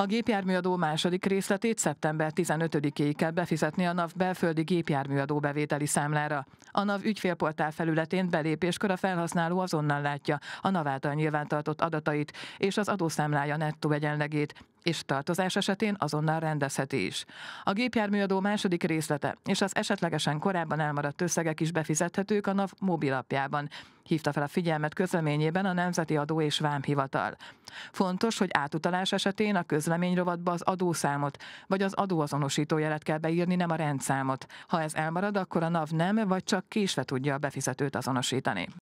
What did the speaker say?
A gépjárműadó második részletét szeptember 15-éig kell befizetni a NAV belföldi gépjárműadó bevételi számlára. A NAV ügyfélportál felületén belépéskor a felhasználó azonnal látja a NAV által nyilvántartott adatait és az adószámlája nettó egyenlegét és tartozás esetén azonnal rendezheti is. A gépjárműadó második részlete és az esetlegesen korábban elmaradt összegek is befizethetők a NAV mobilapjában, hívta fel a figyelmet közleményében a Nemzeti Adó és Vámhivatal. Fontos, hogy átutalás esetén a közleményrovatba az adószámot, vagy az adóazonosító jelet kell beírni, nem a rendszámot. Ha ez elmarad, akkor a NAV nem, vagy csak késve tudja a befizetőt azonosítani.